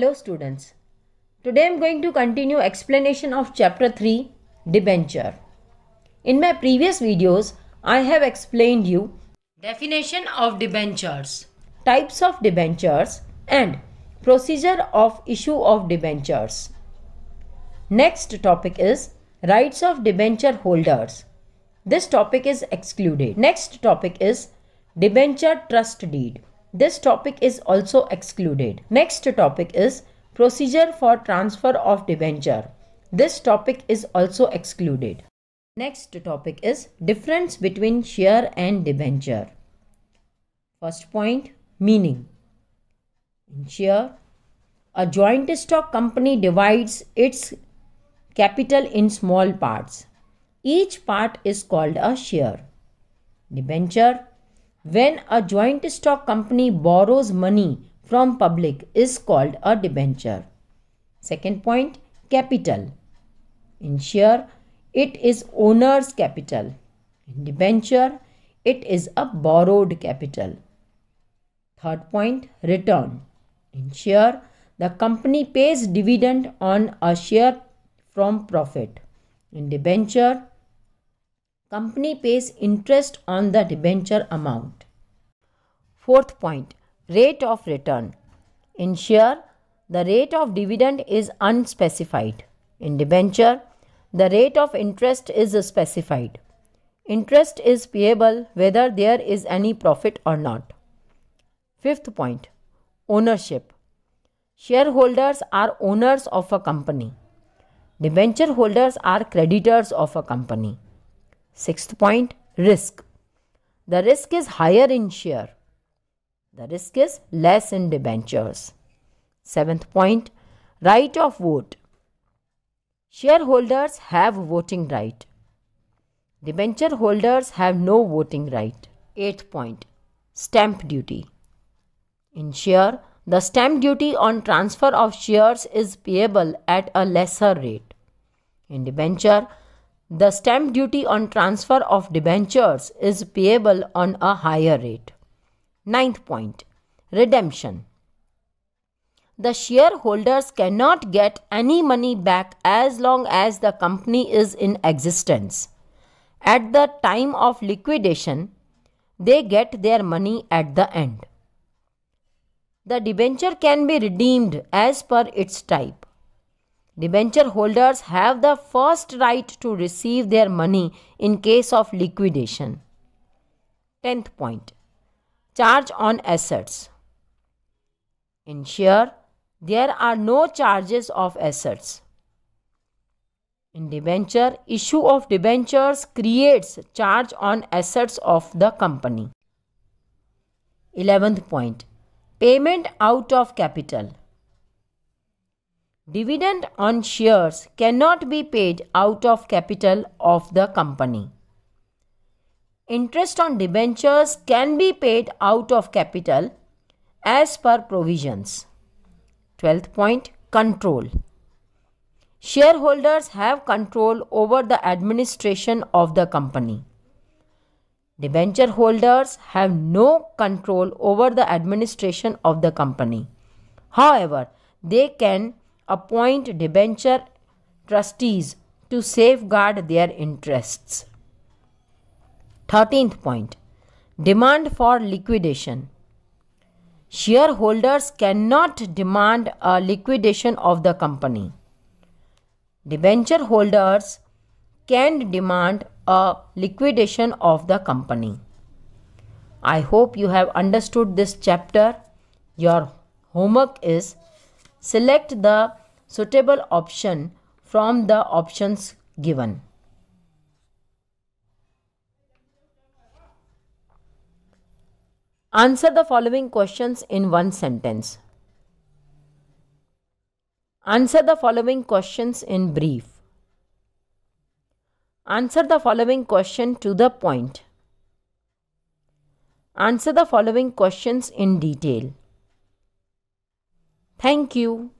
Hello students, today I am going to continue explanation of chapter 3 debenture. In my previous videos, I have explained you definition of debentures, types of debentures and procedure of issue of debentures. Next topic is rights of debenture holders. This topic is excluded. Next topic is debenture trust deed. This topic is also excluded. Next topic is procedure for transfer of debenture. This topic is also excluded. Next topic is difference between share and debenture. First point meaning. In share, a joint stock company divides its capital in small parts. Each part is called a share. Debenture when a joint stock company borrows money from public is called a debenture. Second point, capital. In share, it is owner's capital. In debenture, it is a borrowed capital. Third point, return. In share, the company pays dividend on a share from profit. In debenture, company pays interest on the debenture amount. Fourth point, rate of return. In share, the rate of dividend is unspecified. In debenture, the rate of interest is specified. Interest is payable whether there is any profit or not. Fifth point, ownership. Shareholders are owners of a company. Debenture holders are creditors of a company. Sixth point, risk. The risk is higher in share. The risk is less in debentures. Seventh point, right of vote. Shareholders have voting right. Debenture holders have no voting right. Eighth point, stamp duty. In share, the stamp duty on transfer of shares is payable at a lesser rate. In debenture, the stamp duty on transfer of debentures is payable on a higher rate. Ninth point Redemption. The shareholders cannot get any money back as long as the company is in existence. At the time of liquidation, they get their money at the end. The debenture can be redeemed as per its type. Debenture holders have the first right to receive their money in case of liquidation. 10th point Charge on assets. Ensure there are no charges of assets. In debenture, issue of debentures creates charge on assets of the company. 11th point Payment out of capital. Dividend on shares cannot be paid out of capital of the company. Interest on debentures can be paid out of capital as per provisions. 12th point Control Shareholders have control over the administration of the company. Debenture holders have no control over the administration of the company. However, they can appoint debenture trustees to safeguard their interests. 13th point Demand for liquidation. Shareholders cannot demand a liquidation of the company. Debenture holders can demand a liquidation of the company. I hope you have understood this chapter. Your homework is Select the suitable option from the options given. Answer the following questions in one sentence. Answer the following questions in brief. Answer the following question to the point. Answer the following questions in detail. Thank you.